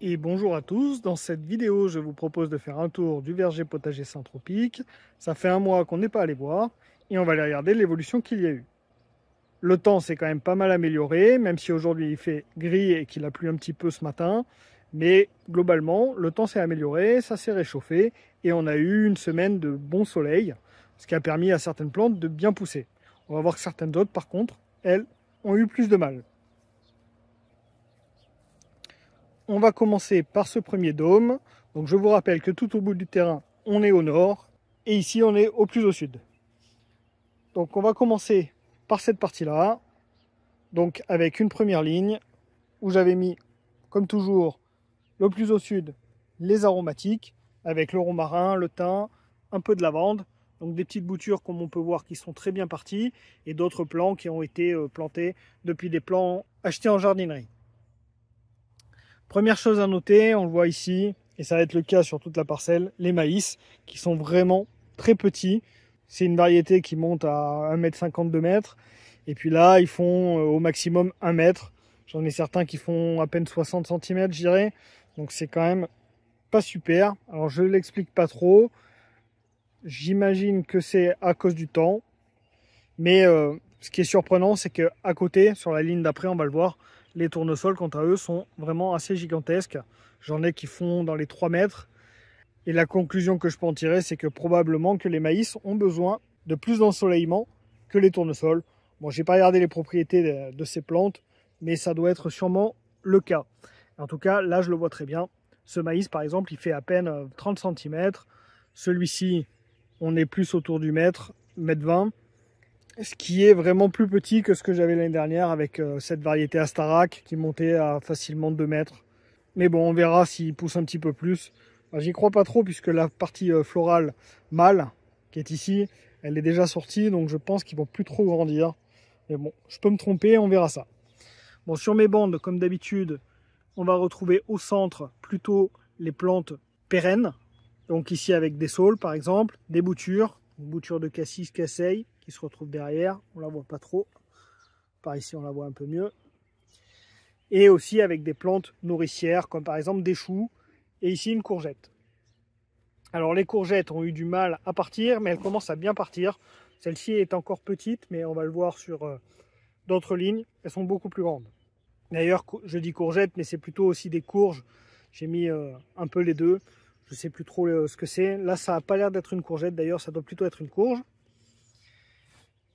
et bonjour à tous. Dans cette vidéo, je vous propose de faire un tour du verger potager Saint-Tropique, Ça fait un mois qu'on n'est pas allé voir et on va aller regarder l'évolution qu'il y a eu. Le temps s'est quand même pas mal amélioré, même si aujourd'hui il fait gris et qu'il a plu un petit peu ce matin. Mais globalement, le temps s'est amélioré, ça s'est réchauffé et on a eu une semaine de bon soleil, ce qui a permis à certaines plantes de bien pousser. On va voir que certaines autres, par contre, elles ont eu plus de mal. on va commencer par ce premier dôme. Donc je vous rappelle que tout au bout du terrain, on est au nord et ici on est au plus au sud. Donc on va commencer par cette partie-là, donc avec une première ligne où j'avais mis, comme toujours, le plus au sud, les aromatiques, avec le romarin, le thym, un peu de lavande, donc des petites boutures comme on peut voir qui sont très bien parties, et d'autres plants qui ont été euh, plantés depuis des plants achetés en jardinerie. Première chose à noter, on le voit ici, et ça va être le cas sur toute la parcelle, les maïs qui sont vraiment très petits. C'est une variété qui monte à 1m50 de Et puis là, ils font euh, au maximum 1 mètre. J'en ai certains qui font à peine 60 cm, je dirais. Donc c'est quand même pas super. Alors je l'explique pas trop. J'imagine que c'est à cause du temps. Mais euh, ce qui est surprenant, c'est que à côté, sur la ligne d'après, on va le voir, les tournesols, quant à eux, sont vraiment assez gigantesques. J'en ai qui font dans les 3 mètres. Et la conclusion que je peux en tirer, c'est que probablement que les maïs ont besoin de plus d'ensoleillement que les tournesols. Bon, j'ai pas regardé les propriétés de ces plantes, mais ça doit être sûrement le cas. En tout cas, là, je le vois très bien. Ce maïs, par exemple, il fait à peine 30 euh, cm. Celui-ci, on est plus autour du mètre, mètre 20 ce qui est vraiment plus petit que ce que j'avais l'année dernière avec euh, cette variété Astarac qui montait à facilement 2 mètres. Mais bon, on verra s'il pousse un petit peu plus. J'y crois pas trop puisque la partie euh, florale mâle qui est ici, elle est déjà sortie, donc je pense qu'ils vont plus trop grandir. Mais bon, je peux me tromper, on verra ça. Bon, sur mes bandes, comme d'habitude, on va retrouver au centre plutôt les plantes pérennes. Donc ici avec des saules par exemple, des boutures, boutures de cassis, casseille, se retrouve derrière. On la voit pas trop. Par ici, on la voit un peu mieux. Et aussi avec des plantes nourricières, comme par exemple des choux, et ici une courgette. Alors les courgettes ont eu du mal à partir, mais elles commencent à bien partir. Celle-ci est encore petite, mais on va le voir sur euh, d'autres lignes. Elles sont beaucoup plus grandes. D'ailleurs, je dis courgette, mais c'est plutôt aussi des courges. J'ai mis euh, un peu les deux. Je sais plus trop euh, ce que c'est. Là, ça n'a pas l'air d'être une courgette. D'ailleurs, ça doit plutôt être une courge.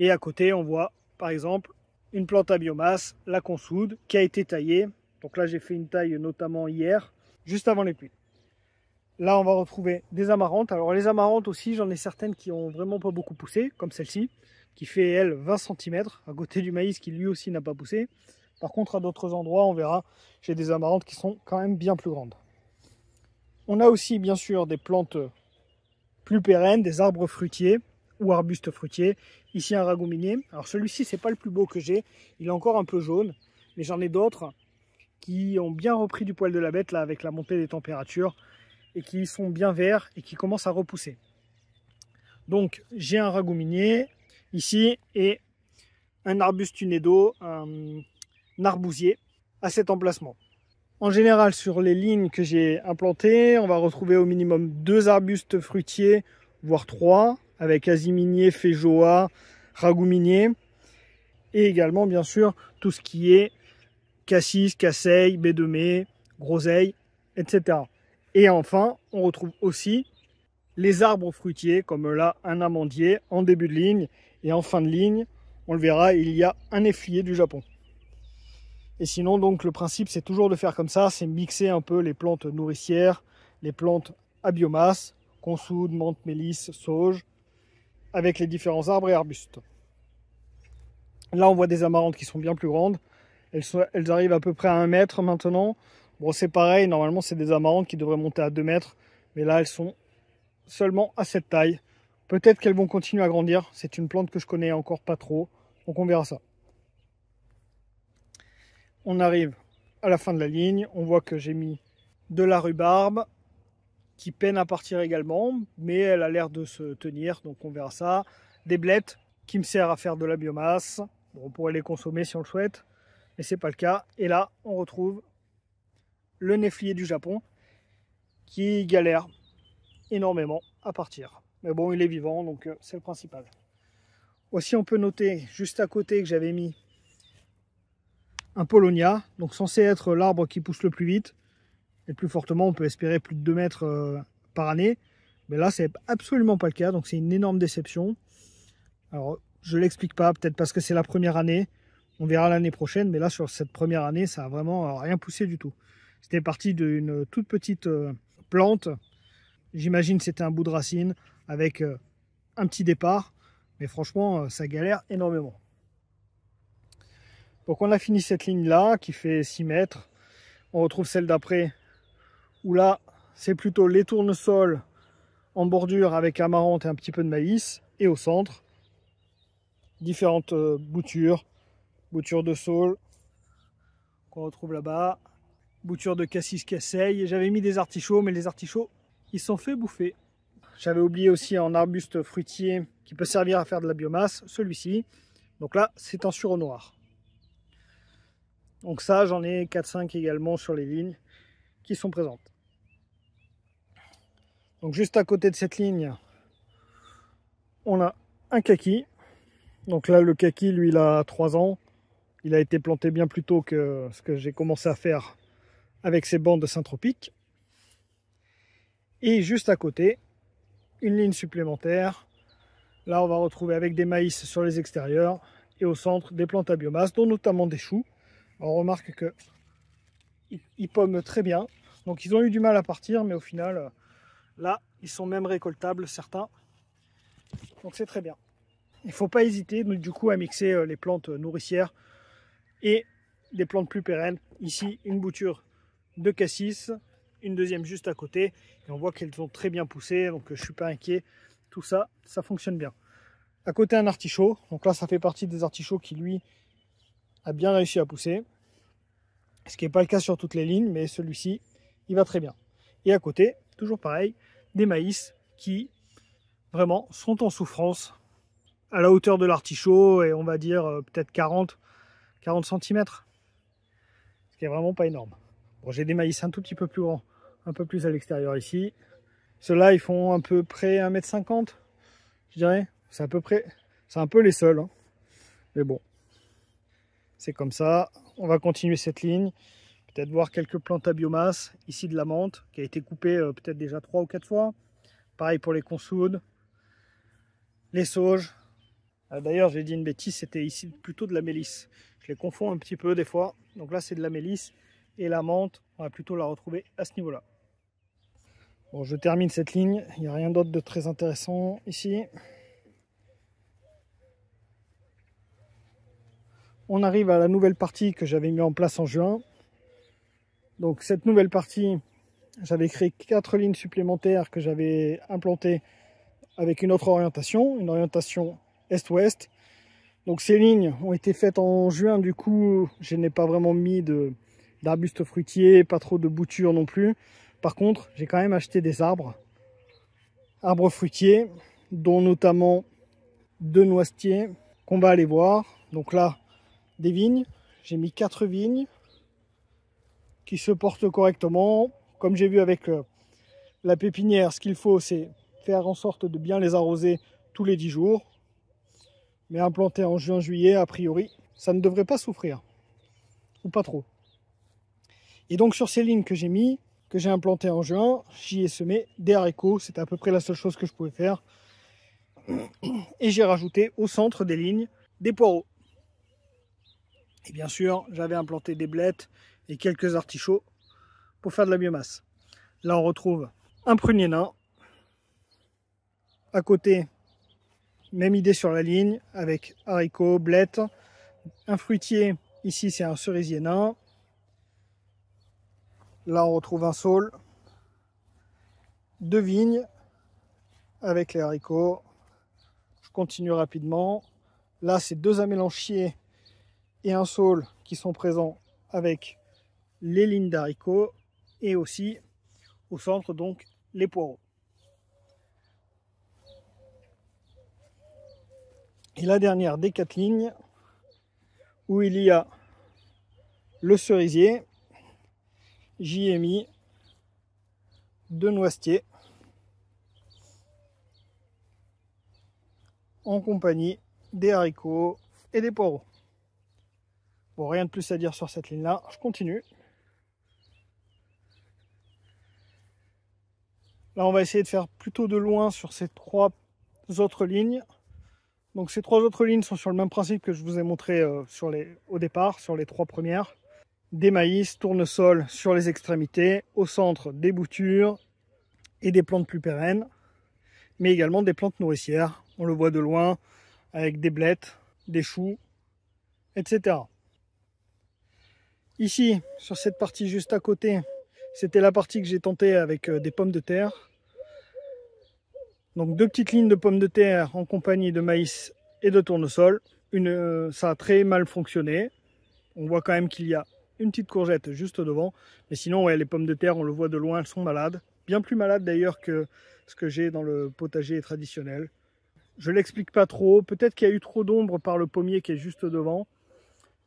Et à côté, on voit par exemple une plante à biomasse, la consoude, qui a été taillée. Donc là, j'ai fait une taille notamment hier, juste avant les pluies. Là, on va retrouver des amarantes. Alors les amarantes aussi, j'en ai certaines qui ont vraiment pas beaucoup poussé, comme celle-ci, qui fait, elle, 20 cm, à côté du maïs qui lui aussi n'a pas poussé. Par contre, à d'autres endroits, on verra, j'ai des amarantes qui sont quand même bien plus grandes. On a aussi, bien sûr, des plantes plus pérennes, des arbres fruitiers, ou arbuste fruitier. Ici un minier Alors celui-ci c'est pas le plus beau que j'ai, il est encore un peu jaune, mais j'en ai d'autres qui ont bien repris du poil de la bête là avec la montée des températures et qui sont bien verts et qui commencent à repousser. Donc j'ai un minier ici et un arbuste édo, un arbousier à cet emplacement. En général, sur les lignes que j'ai implantées, on va retrouver au minimum deux arbustes fruitiers, voire trois, avec Aziminier, feijoa, Ragouminier. Et également, bien sûr, tout ce qui est Cassis, de mai, Groseille, etc. Et enfin, on retrouve aussi les arbres fruitiers, comme là un amandier en début de ligne. Et en fin de ligne, on le verra, il y a un efflier du Japon. Et sinon, donc, le principe, c'est toujours de faire comme ça, c'est mixer un peu les plantes nourricières, les plantes à biomasse, consoude, menthe, mélisse, sauge, avec les différents arbres et arbustes. Là, on voit des amarantes qui sont bien plus grandes. Elles, arrivent à peu près à 1 mètre maintenant. Bon, c'est pareil, normalement, c'est des amarantes qui devraient monter à 2 mètres. Mais là, elles sont seulement à cette taille. Peut-être qu'elles vont continuer à grandir. C'est une plante que je connais encore pas trop. Donc, on verra ça. On arrive à la fin de la ligne. On voit que j'ai mis de la rhubarbe, qui peine à partir également, mais elle a l'air de se tenir, donc on verra ça. Des blettes qui me servent à faire de la biomasse. on pourrait les consommer si on le souhaite, mais c'est pas le cas. Et là, on retrouve le néflier du Japon qui galère énormément à partir. Mais bon, il est vivant, donc euh, c'est le principal. Aussi, on peut noter juste à côté que j'avais mis un polonia, donc censé être l'arbre qui pousse le plus vite et plus fortement, on peut espérer plus de 2 mètres euh, par année. Mais là, c'est absolument pas le cas, donc c'est une énorme déception. Alors, je l'explique pas, peut-être parce que c'est la première année. On verra l'année prochaine, mais là, sur cette première année, ça a vraiment euh, rien poussé du tout. C'était parti d'une toute petite euh, plante. J'imagine c'était un bout de racine avec un petit départ, mais franchement, ça galère énormément. Donc on a fini cette ligne là qui fait 6 mètres. On retrouve celle d'après où là, c'est plutôt les tournesols en bordure avec amarante et un petit peu de maïs. Et au centre, différentes euh, boutures. boutures de saule qu'on retrouve là-bas. boutures de cassis casseille. J'avais mis des artichauts, mais les artichauts, ils sont fait bouffer. J'avais oublié aussi un arbuste fruitier qui peut servir à faire de la biomasse, celui-ci. Donc là, c'est un sureau noir. Donc ça, j'en ai 4-5 également sur les lignes sont présentes. Donc juste à côté de cette ligne, on a un kaki. Donc là, le kaki, lui, il a trois ans. Il a été planté bien plus tôt que ce que j'ai commencé à faire avec ces bandes synthropiques Et juste à côté, une ligne supplémentaire. Là, on va retrouver avec des maïs sur les extérieurs et au centre des plantes à biomasse, dont notamment des choux. On remarque que il pomment très bien. Donc ils ont eu du mal à partir, mais au final, euh, là, ils sont même récoltables, certains. Donc c'est très bien. Il ne faut pas hésiter du coup à mixer euh, les plantes euh, nourricières et des plantes plus pérennes. Ici, une bouture de cassis, une deuxième juste à côté. Et on voit qu'elles ont très bien poussé, donc je ne suis pas inquiet. Tout ça, ça fonctionne bien. À côté, un artichaut. Donc là, ça fait partie des artichauts qui, lui, a bien réussi à pousser. Ce qui n'est pas le cas sur toutes les lignes, mais celui-ci, il va très bien. Et à côté, toujours pareil, des maïs qui vraiment sont en souffrance à la hauteur de l'artichaut et on va dire euh, peut-être 40, 40 cm. Ce qui est vraiment pas énorme. Bon, j'ai des maïs un tout petit peu plus grands, un peu plus à l'extérieur ici. Ceux-là, ils font à peu près 1m50, je dirais. C'est à peu près, c'est un peu les seuls. Hein. Mais bon, c'est comme ça. On va continuer cette ligne peut-être voir quelques plantes à biomasse, ici de la menthe qui a été coupée euh, peut-être déjà trois ou quatre fois. Pareil pour les consoudes, les sauges. Euh, d'ailleurs, j'ai dit une bêtise, c'était ici plutôt de la mélisse. Je les confonds un petit peu des fois. Donc là, c'est de la mélisse et la menthe, on va plutôt la retrouver à ce niveau-là. Bon, je termine cette ligne, il n'y a rien d'autre de très intéressant ici. On arrive à la nouvelle partie que j'avais mis en place en juin. Donc cette nouvelle partie, j'avais créé quatre lignes supplémentaires que j'avais implantées avec une autre orientation, une orientation est-ouest. Donc ces lignes ont été faites en juin, du coup je n'ai pas vraiment mis d'arbustes fruitiers, pas trop de boutures non plus. Par contre, j'ai quand même acheté des arbres, arbres fruitiers, dont notamment deux noisetiers qu'on va aller voir. Donc là, des vignes, j'ai mis quatre vignes, qui se porte correctement. Comme j'ai vu avec euh, la pépinière, ce qu'il faut, c'est faire en sorte de bien les arroser tous les dix jours. Mais implanté en juin-juillet, a priori, ça ne devrait pas souffrir. Ou pas trop. Et donc sur ces lignes que j'ai mis, que j'ai implanté en juin, j'y ai semé des haricots. C'était à peu près la seule chose que je pouvais faire. Et j'ai rajouté au centre des lignes des poireaux. Et bien sûr, j'avais implanté des blettes et quelques artichauts pour faire de la biomasse. Là, on retrouve un prunier nain. À côté, même idée sur la ligne avec haricots, blettes, un fruitier. Ici, c'est un cerisier nain. Là, on retrouve un saule, deux vignes avec les haricots. Je continue rapidement. Là, c'est deux amélanchiers et un saule qui sont présents avec les lignes d'haricots et aussi au centre donc les poireaux. Et la dernière des quatre lignes où il y a le cerisier, j'y ai mis deux noisetiers en compagnie des haricots et des poireaux. Bon, rien de plus à dire sur cette ligne-là, je continue. Là, on va essayer de faire plutôt de loin sur ces trois autres lignes. Donc ces trois autres lignes sont sur le même principe que je vous ai montré euh, au départ, sur les trois premières. Des maïs, tournesol sur les extrémités, au centre des boutures et des plantes plus pérennes, mais également des plantes nourricières. On le voit de loin avec des blettes, des choux, etc. Ici, sur cette partie juste à côté, c'était la partie que j'ai tentée avec euh, des pommes de terre. Donc deux petites lignes de pommes de terre en compagnie de maïs et de tournesol. Une, euh, ça a très mal fonctionné. On voit quand même qu'il y a une petite courgette juste devant. Mais sinon, les pommes de terre, on le voit de loin, elles sont malades. Bien plus malades d'ailleurs que ce que j'ai dans le potager traditionnel. Je ne l'explique pas trop. Peut-être qu'il y a eu trop d'ombre par le pommier qui est juste devant.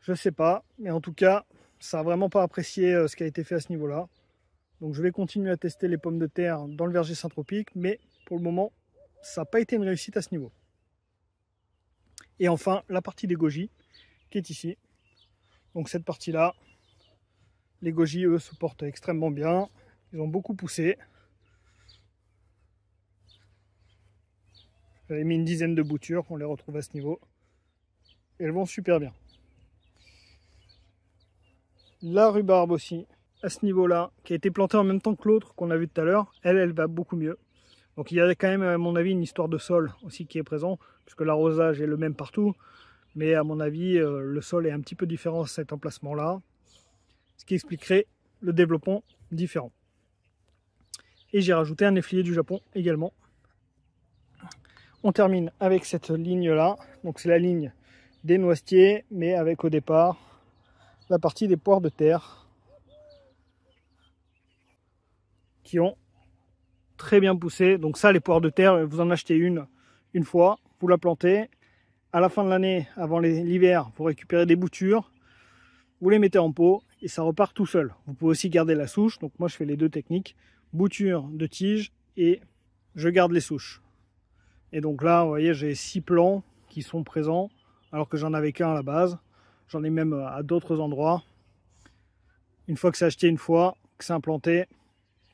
Je ne sais pas. Mais en tout cas, ça n'a vraiment pas apprécié euh, ce qui a été fait à ce niveau-là. Donc je vais continuer à tester les pommes de terre dans le verger saint Mais pour le moment, ça n'a pas été une réussite à ce niveau. Et enfin, la partie des goji qui est ici. Donc cette partie-là, les gogis, eux, se portent extrêmement bien. Ils ont beaucoup poussé. J'avais mis une dizaine de boutures, qu'on les retrouve à ce niveau. elles vont super bien. La rhubarbe aussi, à ce niveau-là, qui a été plantée en même temps que l'autre qu'on a vu tout à l'heure, elle, elle va beaucoup mieux. Donc il y a quand même, à mon avis, une histoire de sol aussi qui est présent, puisque l'arrosage est le même partout. Mais à mon avis, euh, le sol est un petit peu différent à cet emplacement-là, ce qui expliquerait le développement différent. Et j'ai rajouté un effilier du Japon également. On termine avec cette ligne-là. Donc c'est la ligne des noisetiers, mais avec au départ la partie des poires de terre qui ont très bien poussé Donc ça, les poires de terre, vous en achetez une une fois, vous la plantez. À la fin de l'année, avant l'hiver, vous récupérez des boutures, vous les mettez en pot et ça repart tout seul. Vous pouvez aussi garder la souche. Donc moi, je fais les deux techniques, boutures de tige et je garde les souches. Et donc là, vous voyez, j'ai six plants qui sont présents alors que j'en avais qu'un à la base. J'en ai même euh, à d'autres endroits. Une fois que c'est acheté une fois, que c'est implanté,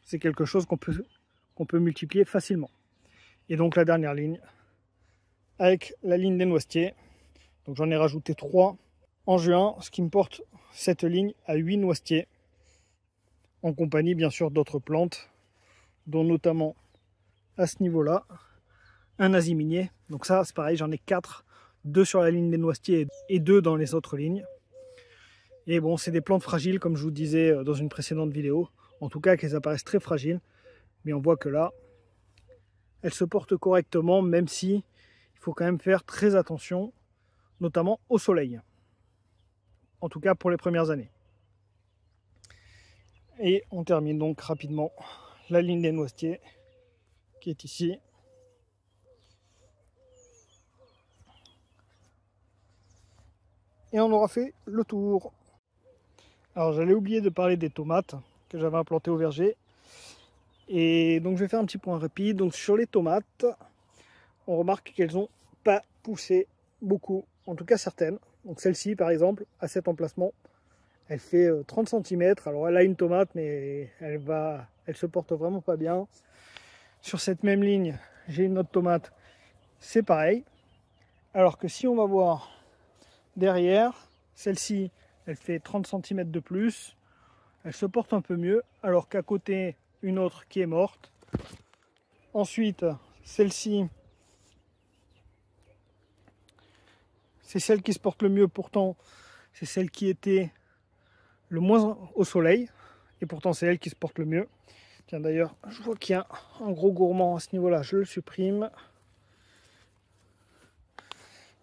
c'est quelque chose qu'on peut peut multiplier facilement. Et donc la dernière ligne avec la ligne des noisetiers. Donc j'en ai rajouté 3 en juin, ce qui me porte cette ligne à huit noisetiers, en compagnie bien sûr d'autres plantes, dont notamment à ce niveau-là, un asiminier. Donc ça c'est pareil, j'en ai 4, deux sur la ligne des noisetiers et deux dans les autres lignes. Et bon, c'est des plantes fragiles, comme je vous disais euh, dans une précédente vidéo, en tout cas qu'elles apparaissent très fragiles on voit que là, elle se porte correctement, même si il faut quand même faire très attention, notamment au soleil. En tout cas pour les premières années. Et on termine donc rapidement la ligne des noisetiers qui est ici. Et on aura fait le tour. Alors j'allais oublier de parler des tomates que j'avais implantées au verger et donc je vais faire un petit point rapide. Donc sur les tomates, on remarque qu'elles n'ont pas poussé beaucoup, en tout cas certaines. Donc celle-ci par exemple, à cet emplacement, elle fait 30 euh, cm. Alors elle a une tomate mais elle va, elle se porte vraiment pas bien. Sur cette même ligne, j'ai une autre tomate, c'est pareil. Alors que si on va voir derrière, celle-ci, elle fait 30 cm de plus, elle se porte un peu mieux, alors qu'à côté, une autre qui est morte. Ensuite, celle-ci, c'est celle qui se porte le mieux, pourtant c'est celle qui était le moins au soleil, et pourtant c'est elle qui se porte le mieux. Tiens d'ailleurs, je vois qu'il y a un gros gourmand à ce niveau-là, je le supprime.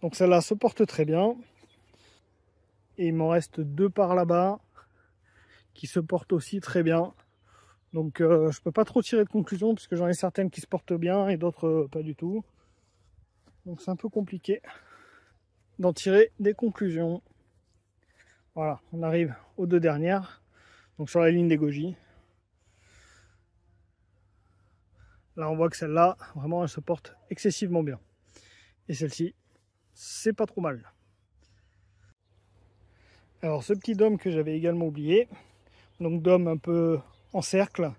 Donc celle-là se porte très bien. Et il m'en reste deux par là-bas qui se portent aussi très bien. Donc je euh, je peux pas trop tirer de conclusion puisque j'en ai certaines qui se portent bien et d'autres euh, pas du tout. Donc c'est un peu compliqué d'en tirer des conclusions. Voilà, on arrive aux deux dernières. Donc sur la ligne des Goji. Là on voit que celle-là, vraiment elle se porte excessivement bien. Et celle-ci, c'est pas trop mal. Alors ce petit dôme que j'avais également oublié, donc dôme un peu en cercle.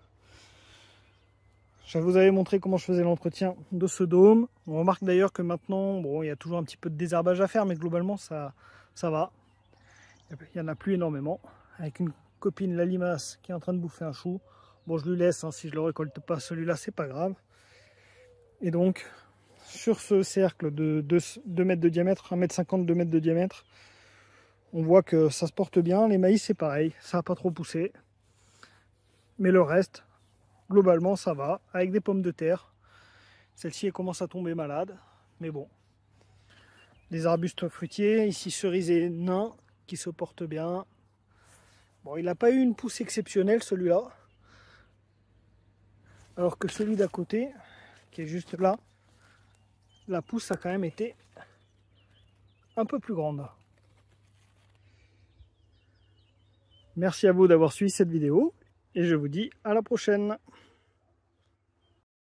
Je vous avais montré comment je faisais l'entretien de ce dôme. On remarque d'ailleurs que maintenant, bon, il y a toujours un petit peu de désherbage à faire, mais globalement, ça, ça va. Il n'y en a plus énormément. Avec une copine, la limace, qui est en train de bouffer un chou. Bon, je lui laisse, hein, si je ne le récolte pas, celui-là, c'est pas grave. Et donc, sur ce cercle de 2, mètres de diamètre, 1 mètre 50, 2 mètres de diamètre, on voit que ça se porte bien. Les maïs, c'est pareil, ça n'a pas trop poussé. Mais le reste, globalement, ça va. Avec des pommes de terre. Celle-ci, commence à tomber malade. Mais bon. Des arbustes fruitiers. Ici, et nain qui se portent bien. Bon, il n'a pas eu une pousse exceptionnelle, celui-là. Alors que celui d'à côté, qui est juste là, la pousse a quand même été un peu plus grande. Merci à vous d'avoir suivi cette vidéo et je vous dis à la prochaine